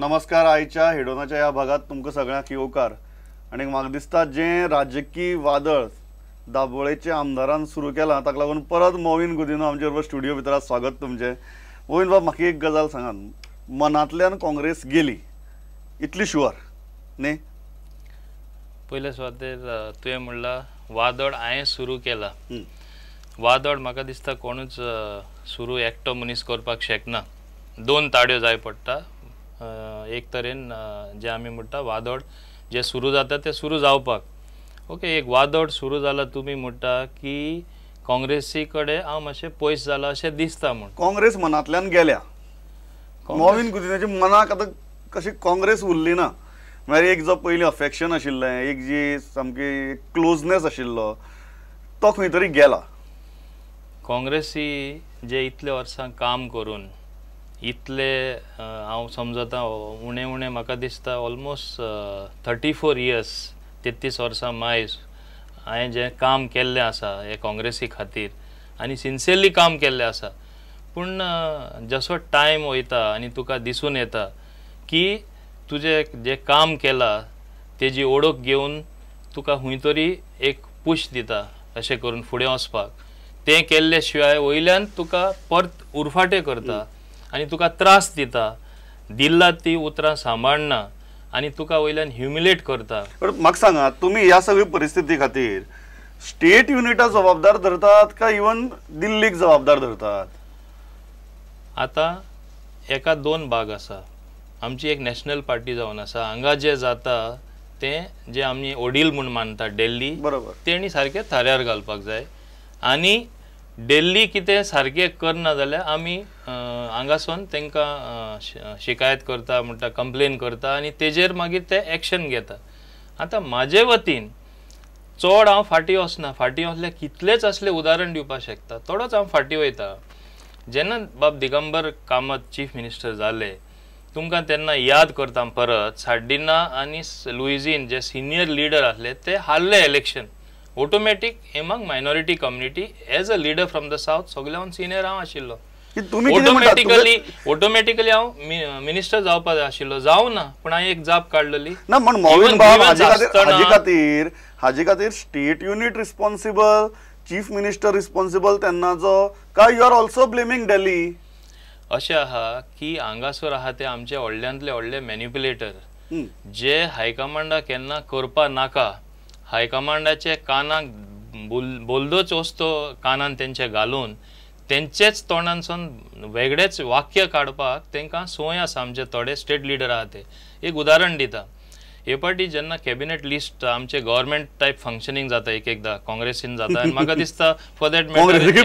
नमस्कार आयच्या हेडोनाच्या या भागात तुमकां सगळ्यांक येवकार आनी म्हाका दिसता जें राजकीय वादळ दाबोळेच्या आमदारान सुरू केलां ताका लागून परत मोविन गुदिनो आमचे बरोबर स्टुडिओ भितर स्वागत तुमचें मोविन बाब म्हाका एक गजाल सांगात मनांतल्यान काँग्रेस गेली इतली शुअर न्ही पयले सुवातेर तुवें म्हणला वादळ हांवें सुरू केला वादळ म्हाका दिसता कोणूच सुरू एकटो मनीस करपाक शकना दोन ताड्यो जाय पडटा एक तरेन जे आम्ही म्हणटा वादळ जे सुरू जाता ते सुरू जावपाक ओके एक वादळ सुरू झाला तुम्ही म्हणटा की काँग्रेसी कडेन हांव मातशें पयस जालां अशें दिसता म्हणून काँग्रेस मनातल्यान गेल्या मॉविन गुदिनाचे मनाक आता कशी काँग्रेस उरली ना म्हणजे एक जो पहिली अफेक्शन आशिल्लें एक जी सामकी क्लोजनेस आशिल्लो तो खंय तरी गेला काँग्रेसी जे इतले वर्सां काम करून इतले हांव समजता उणे उणे म्हाका दिसता ऑलमोस्ट थर्टी फोर इयर्स तेत्तीस वर्सां मायज हांवें जें काम केल्लें आसा हे काँग्रेसी खातीर आनी सिन्सियरली काम केल्लें आसा पूण जसो टायम वयता आनी तुका दिसून येता की तुजें जें काम केलां तेजी ओळख घेवन तुका खंय तरी एक पूश दिता अशें करून फुडें वचपाक तें केल्ले शिवाय वयल्यान तुका परत उरफाटे करता आणि तुका त्रास दिता दिल्ला ती उतरां सांबाळना आणि तुका वयल्यान ह्युमिलेट करता म्हाका सांगा तुमी ह्या सगळी परिस्थिती खातीर स्टेट युनिटा जबाबदार धरतात का इवन दिल्लीक जबाबदार धरतात आतां एका दोन भाग आसा आमची एक नॅशनल पार्टी जावन आसा हांगा जे जाता ते जे आमी ओडील म्हूण मानता डेल्ली बरोबर तेणी सारकें थाऱ्यार घालपाक जाय आनी डेल्ली कितें सारकें करना जाल्यार आमी हांगासून तांकां शिकायत करता म्हणटा कंप्लेन करता आनी तेजेर मागीर ते एक्शन घेता आतां म्हाजे वतीन चड हांव फाटीं वचना फाटीं वसले कितलेच असले उदाहरण दिवपाक शकता थोडोच हांव फाटीं वयता जेन्ना बाब दिगंबर कामत चीफ मिनिस्टर जाले तुमकां तेन्ना याद करता परत साड्डिना आनी लुईझीन जे सिनियर लिडर आसले ते हारले election automatic among minority community as a leader from the south सगळ्यान सिनियर हांव आशिल्लो तुम्ही ऑटोमॅटिकली ऑटोमॅटिकली हांव मिनिस्टर जावपा जाय आशिल्लो जावं ना पूण हांवें एक जाप काडलेली ना म्हण मॉवीन बाब हाजे खातीर हाजे खातीर state unit responsible chief minister responsible तेन्नाचो काय you are also blaming Delhi अशें आहा की हांगासर आहा ते आमचे व्हडल्यांतले व्हडले मॅन्युप्युलेटर जे हायकमांडा केन्ना करपा नाका हायकमांडाचे कानाक बोल बोलदोच वस्तो कानान तेंचे घालून तेंचेच तोंडानसून वेगळेच वाक्य काडपाक तेंका सोय आसा आमचे थोडे स्टेट लिडर आहा ते एक उदाहरण दिता हे पाटी जेन्ना कॅबिनेट लिस्ट आमचे गव्हर्मेंट टायप फंक्शनिंग जाता एक एकदा काँग्रेसीन जाता आनी म्हाका दिसता फॉर दॅट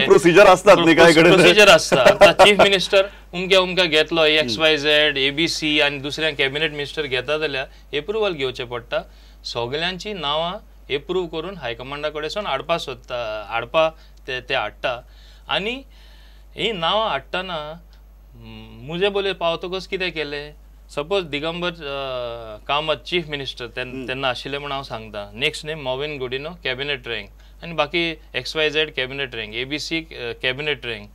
प्रोसिजर आसता प्रोसिजर आसता चीफ मिनिस्टर उमक्या उमक्या घेतलो एक्स वाय झेड सी आनी दुसऱ्या कॅबिनेट मिनिस्टर घेता जाल्यार एप्रुवल घेवचें पडटा सगळ्यांची नांवां एप्रूव करून हायकमांडा कडेन हाडपा सोदता हाडपा ते हाडटा आणि हीं नाव हाडटना मुजे बोले पावतकच किती केले suppose Digambar Kamat chief minister त्यांना आशिले म्हणून हा सांगता next name Mauvin Godinho cabinet rank आणि बाकी X Y Z cabinet rank A B C cabinet rank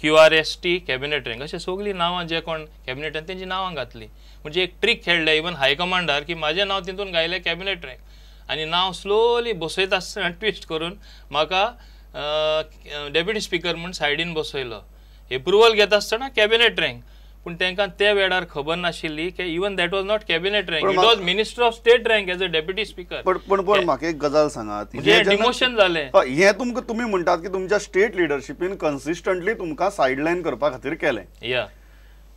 Q R S T cabinet rank असे सगळी नांवां जे कोण कॅबिनेटान त्यांची नांवां घातली म्हणजे एक ट्रीक खेळले इवन हायकमांडार की माझे नाव तिथून गायले कॅबिनेट रँक आणि नाव स्लोली बसयता आसतना ट्विस्ट करून म्हाका डेप्युटी स्पीकर म्हणून सायडीन बसयलो एप्रुवल घेता आसतना कॅबिनेट रँक पूण तांकां त्या वेळार खबर नाशिल्ली की even that was not cabinet rank it was minister of state rank as a deputy speaker पण पण म्हाका एक गजाल सांगात हे डिमोशन जालें म्हणजे हें तुमकां तुमी म्हणटात की तुमच्या स्टेट लिडरशिपीन कन्सिस्टंटली तुमकां सायडलायन करपा खातीर केलें या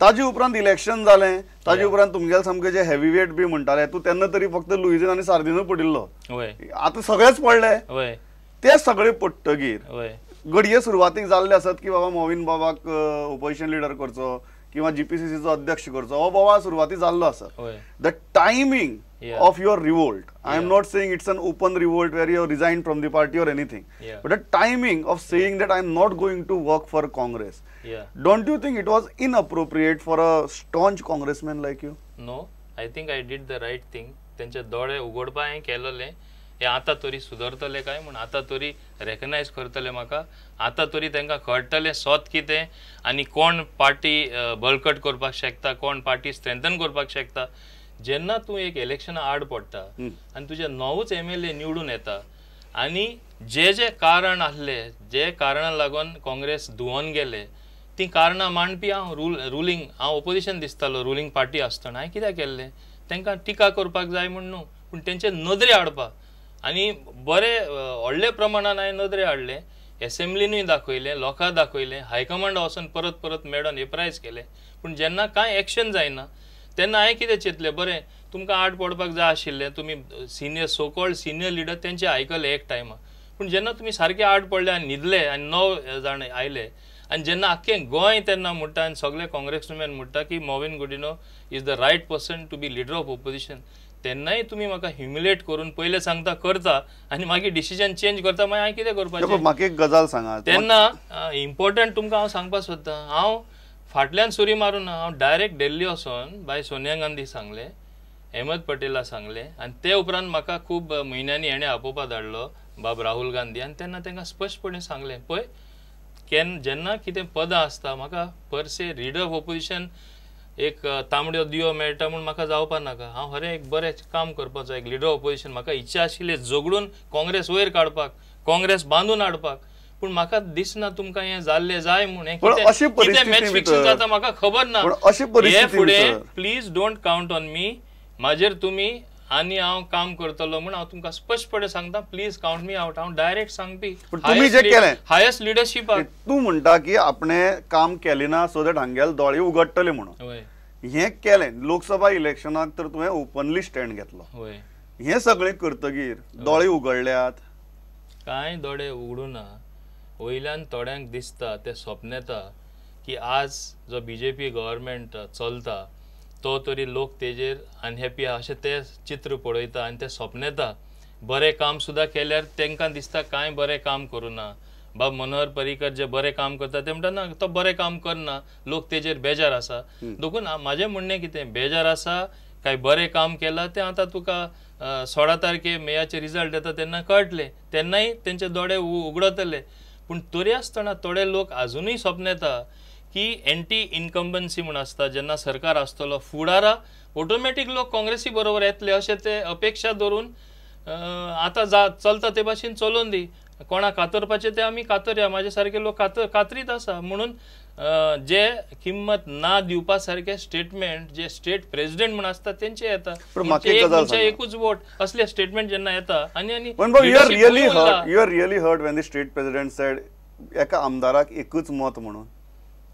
ताजे उपरांत इलेक्शन झाले ताजे उपरांत तुमगेले सामकें जे हेवी वेट बी म्हणटाले तूं तेन्ना तरी फक्त लुईजन आनी सार्दिनो पडिल्लो आतां सगळेच पडले ते सगळे पडटगीर घडये सुरवातीक जाल्ले आसत की बाबा मोविन बाबाक ओपोजिशन लिडर करचो किंवा जीपीसीसीचो अध्यक्ष करचो हो बाबा सुरवाती जाल्लो आसा the timing of your revolt I am not saying it's an open revolt where your resign from the party or anything but the timing of saying that I am not going to work for Congress don't you think it was inappropriate for a staunch Congressman like you no I think I did the right thing त्यांचे दोळे उगडपा केलेले हे आता तरी सुदरतले काय म्हणून आता तरी रेकनायज करतले म्हाका आता तरी तांकां कळटलें सोत कितें आनी कोण पार्टी बळकट करपाक शकता कोण पार्टी स्ट्रेंथन करपाक शकता जेन्ना तूं एक इलेक्शना आड पडटा आनी तुझे नवूच एम एल ए निवडून येता आनी जे जे कारण आसले जे कारणां लागून काँग्रेस धुवन गेले ती कारणां मांडपी हांव रूल रुलींग हांव ऑपोजिशन दिसतालो रुलींग पार्टी आसतना हांवें कित्याक केल्लें तांकां टिका करपाक जाय म्हूण न्हू पूण तेंचे नदरे हाडपाक आणि बरे व्हडले प्रमाणान हांवें नदरे हाडले एसेंब्लीनूय दाखयले लोकां दाखयले हायकमांडा वचून परत परत मेडोन एप्रायज केले पूण जेन्ना कांय एक्शन जायना तेन्ना हांवें कितें चिंतलें बरें तुमकां आर्ट पडपाक जाय आशिल्लें तुमी senior so called senior leader तेंचे आयकले एक टायमा पूण जेन्ना तुमी सारके आड पडले आनी न्हिदले आनी नव जाण आयले आनी जेन्ना आख्खें गोंय तेन्ना म्हणटा आनी सगळे काँग्रेसमॅन म्हणटा की Mauvin Godinho is the right person to be leader of opposition तेन्नाय तुम्ही म्हाका ह्युमिलेट करून पहिले सांगता करता आणि मागीर डिसिजन चेंज करता मागीर हांव कितें करपाचें म्हाका एक गजाल सांगा तेन्ना इम्पोर्टंट तुमकां हांव सांगपाक सोदतां हांव फाटल्यान सुरी मारून हांव डायरेक्ट डेल्ली वचोन बाय सोनिया गांधी सांगलें अहमद पटेला सांगलें आनी ते उपरांत म्हाका खूब म्हयन्यांनी हेणें आपोवपा धाडलो बाब राहुल गांधी आनी तेन्ना तांकां स्पश्टपणे सांगलें पळय केन्ना जेन्ना कितें पदां आसता म्हाका per se leader of opposition एक तांबड्यो दियो मेळटा म्हूण म्हाका जावपा नाका हांव खरें एक बरें काम करपाचो एक लिडर ऑपोजिशन म्हाका इच्छा आशिल्ली झगडून काँग्रेस वयर काडपाक काँग्रेस बांदून हाडपाक पूण म्हाका दिसना तुमकां हें जाल्लें जाय म्हूण हें कितें मॅच जाता म्हाका खबर ना हे फुडें please don't count on me म्हाजेर तुमी आनी हा काम करतलो म्हणून हांव तुमकां स्पश्टपणे सांगता प्लीज काउंट मी आवट हांव डायरेक्ट सांगपी तुम्ही जे केले हायस्ट लिडरशीप तू म्हणटा की आपणे काम केले ना सो दॅट हांगेल दोळे उगडटले म्हणून हे केले लोकसभा इलेक्शनाक तर तुवें ओपनली स्टँड घेतलो हे सगळे करतगीर दोळे उघडल्यात कांय दोळे उघडू ना वयल्यान थोड्यांक दिसता ते येतात की आज जो बी जे पी गव्हर्मेंट चलता तो तरी लोक तेजेर अनहॅपी आहा अशें ते चित्र पळयता आनी ते येता बरें काम सुद्दां केल्यार तांकां दिसता कांय बरें काम करूं ना बाब मनोहर पर्रीकर जे बरें काम करता ते म्हणटा ना तो बरें काम करना लोक तेजेर बेजार आसा देखून म्हाजें म्हणणें कितें बेजार आसा काय बरें काम केलां तें आतां तुका सोळा तारखे मेयाचे रिजल्ट येता तेन्ना कळटलें तेन्नाय तेंचे दोळे उगडतले पूण तरी आसतना थोडे लोक आजुनूय येता की एंटी इनकम्बन्सी म्हणून आसता जेन्ना सरकार आसतलो फुडारा ऑटोमॅटिक लोक काँग्रेसी बरोबर येतले असे ते अपेक्षा धरून आता जा चलता ते भाशेन चलोवन दी कोणा कातरपाचें ते आमी कातरया माझ्या सारखे लोक कातर कातरीत असा म्हणून जे किंमत ना दिवपा सारखे स्टेटमेंट जे स्टेट प्रेसिडेंट म्हण आसता त्यांचे येता एकूच वोट असले स्टेटमेंट जेन्ना येता आनी आनी really are really hurt you are really hurt when the state president said एका आमदाराक एकूच मत म्हणून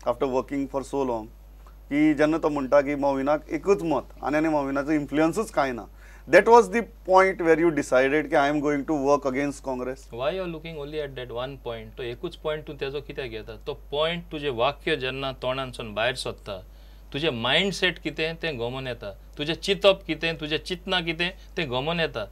after working for so long की जेन्ना तो म्हणटा की मॉविनाक एकच मत आणि आनी मॉविनाचं इन्फ्लुअन्सूच कांय ना that was the point where you decided की I am going to work against Congress why you are looking only at that one point तो एकूच पॉयंट तूं तेजो किती घेता तो पॉईंट तुजें वाक्य जेन्ना तोंडांसून भायर सोदता तुजें माइंडसेट कितें तें घोमोन येता तुजें चिंतप कितें तुजें चिंतना कितें तें घोमोन येता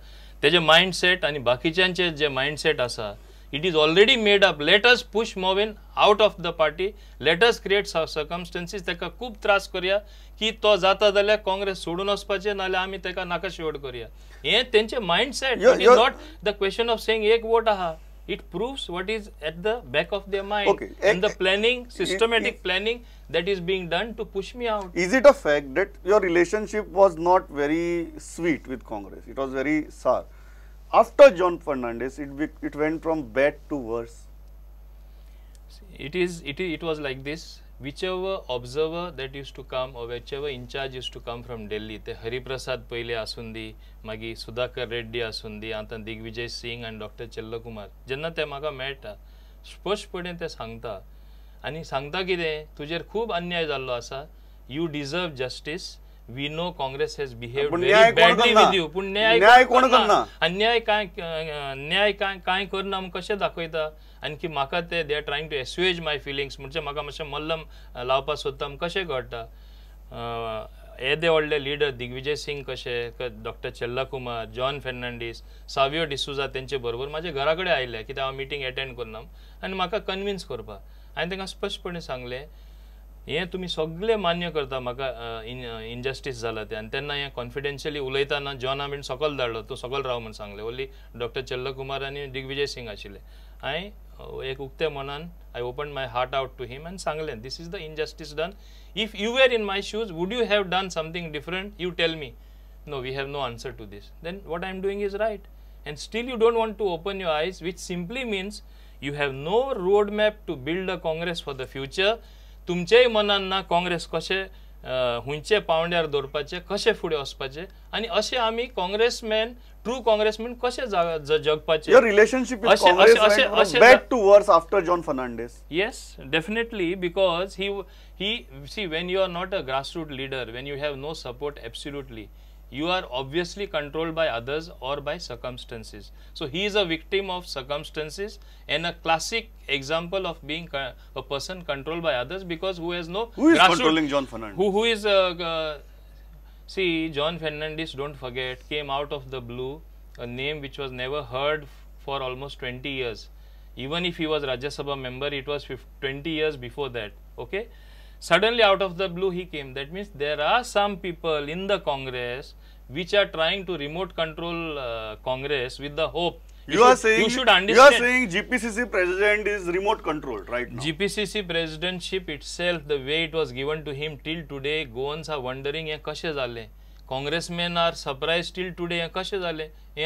तेजें माइंडसेट आनी बाकीच्यांचें जें माइंडसेट आसा It is already made up. Let us push Moven out of the party. Let us create circumstances. ताका खूब त्रास करूया की तो जाता जाल्यार काँग्रेस सोडून वचपाचें नाजाल्यार आमी ताका नाकाशिवड करूया हें तेंचें mindset it is not the question of saying ek vote आहा it proves what is at the back of their mind okay. and the planning systematic it, it, planning that is being done to push me out is it a fact that your relationship was not very sweet with congress it was very sour after John Fernandez, it it went from bad to worse. It is it it was like this. Whichever observer that used to come or whichever in charge used to come from Delhi, the Hari Prasad Pahile Asundi, Magi Sudhakar Reddy Asundi, Antan Digvijay Singh and Dr. Chella Kumar, Janna te maga meta, spush pade te sangta, ani sangta ki de, tujer khub annyay jallo asa, you deserve justice, we know Congress has behave very badly with you पूण न्याय कोण करना आनी न्याय कांय न्याय काय कांय करना कसे कशें दाखयता आणखी म्हाका ते म्हणजे they are trying to assuage my feelings म्हणजे म्हाका मातशें मल्लम लावपा सोदता कसे कशें ए येदे व्हडले लिडर दिग्विजय सिंग कशे डॉक्टर चेल्ला कुमार जॉन फेर्नांडीस सावियो डिसुजा त्यांचे बरोबर माझे घराकडे कडेन आयले कित्याक हांव मिटींग एटेंड करना आनी म्हाका कन्विन्स करपाक हांवें तांकां स्पश्टपणे सांगलें हे तुम्ही सगळे मान्य करता म्हाका इनजस्टीस झाला ते आणि त्यांना हे कॉन्फिडेन्शियली उलयताना जॉना बीन सकल धाडलो तो सकल राव म्हण सांगले ओली डॉक्टर चल्लकुमार आणि दिग्विजय सिंग आशिले हाय एक उक्ते मनान I open my heart out to him आनी सांगले this is the injustice done if you were in my shoes would you have done something different you tell me no we have no answer to this then what I am doing is right and still you don't want to open your eyes which simply means you have no road map to build a Congress for the future तुमच्याय मनान ना काँग्रेस हुंचे हुंयचे पावंड्यार दवरपाचे कशें फुडें वचपाचे आनी अशें आमी काँग्रेसमॅन ट्रू काँग्रेसमॅन कशें जगपाचे relationship back to worse after John Fernandes yes definitely because he he see when you are not a grassroot leader when you have no support absolutely you are obviously controlled by others or by circumstances. So, he is a victim of circumstances and a classic example of being a person controlled by others because who has no. Who is controlling John Fernandez? Who, who is, uh, uh, see, John Fernandes, don't forget, came out of the blue, a name which was never heard for almost 20 years. Even if he was Rajya Sabha member, it was 50, 20 years before that. Okay. Suddenly out of the blue he came. That means there are some people in the Congress which are trying to remote control uh, Congress with the hope. You, you are saying you should understand. You are saying GPCC president is remote controlled right now. GPCC presidentship itself, the way it was given to him till today, Goans are wondering, ya zale? Congressman are surprised still today हे कशें जालें हे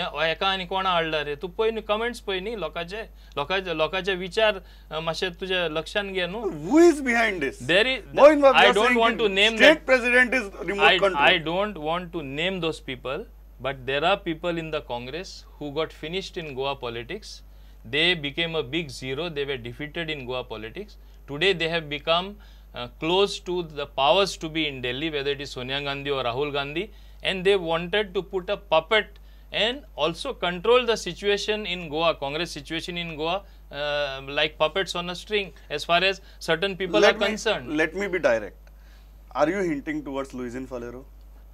आनी कोणा हाडला रे तू पळय comments पळय न्ही लोकांचे लोकांचे लोकांचे विचार मातशे तुज्या लक्षान घे न्हू who is behind this there I don't want to name state president is remote don't want to name those people but there are people in the Congress who got finished in Goa politics they became a big zero they were defeated in Goa politics today they have become Uh, close to the powers to be in Delhi, whether it is Sonia Gandhi or Rahul Gandhi, and they wanted to put a puppet and also control the situation in Goa, Congress situation in Goa, uh, like puppets on a string as far as certain people let are me, concerned. Let me be direct. Are you hinting towards Luisin Falero?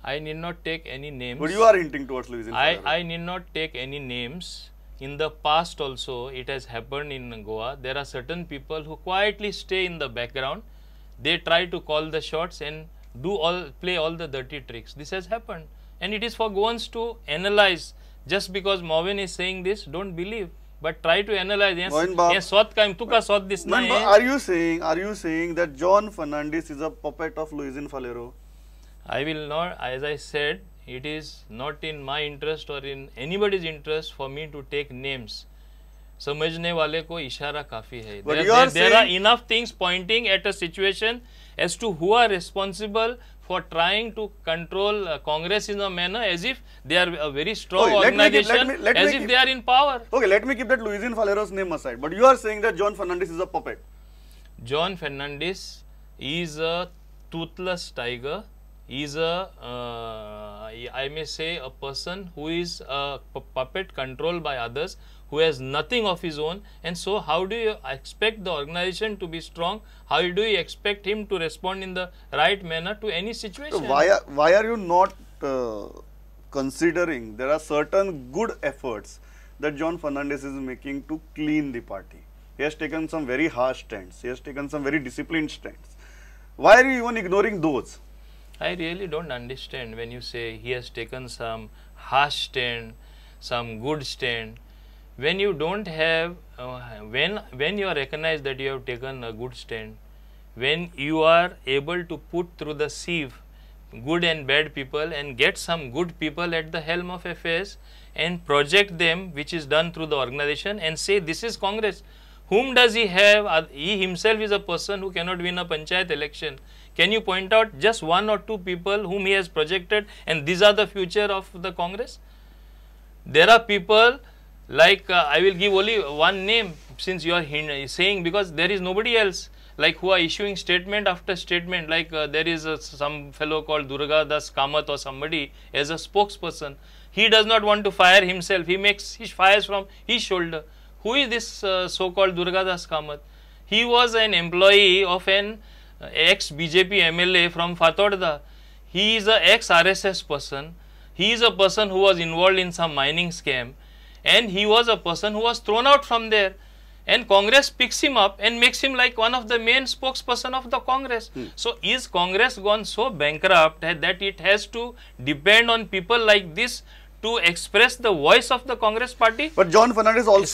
I need not take any names. But you are hinting towards Luisin I, I need not take any names. In the past also, it has happened in Goa. There are certain people who quietly stay in the background they try to call the shots and do all play all the dirty tricks. This has happened and it is for Goans to analyze just because Marvin is saying this don't believe but try to analyze yes, yes, this are you saying are you saying that John Fernandez is a puppet of Luisin Falero? I will not as I said it is not in my interest or in anybody's interest for me to take names समझने वाले को इशारा काफी है there are enough things pointing at a situation as to who are responsible for trying to control uh, Congress in a manner as if they are a very strong okay, organization, let me, let me, as if keep, they are in power. Okay, let me keep that Luisin Falero's name aside. But you are saying that John Fernandez is a puppet. John Fernandez is a toothless tiger is a uh, I may say a person who is a puppet controlled by others who has nothing of his own and so how do you expect the organization to be strong how do you expect him to respond in the right manner to any situation so why are, why are you not uh, considering there are certain good efforts that John Fernandez is making to clean the party he has taken some very harsh stands he has taken some very disciplined stands why are you even ignoring those I really don't understand when you say he has taken some harsh stand, some good stand. When you don't have, uh, when when you are recognized that you have taken a good stand, when you are able to put through the sieve good and bad people and get some good people at the helm of affairs and project them which is done through the organization and say this is Congress, whom does he have? Uh, he himself is a person who cannot win a panchayat election. Can you point out just one or two people whom he has projected and these are the future of the Congress? There are people like uh, I will give only one name since you are saying because there is nobody else like who are issuing statement after statement like uh, there is a, uh, some fellow called Durga Das Kamath or somebody as a spokesperson. He does not want to fire himself, he makes, he fires from his shoulder. Who is this uh, so-called Durgadas Kamath? He was an employee of an uh, ex-BJP MLA from Fatorda. He is a ex-RSS person. He is a person who was involved in some mining scam and he was a person who was thrown out from there and Congress picks him up and makes him like one of the main spokesperson of the Congress. Hmm. So, is Congress gone so bankrupt that it has to depend on people like this to express the voice of the Congress party? But John Fernandez also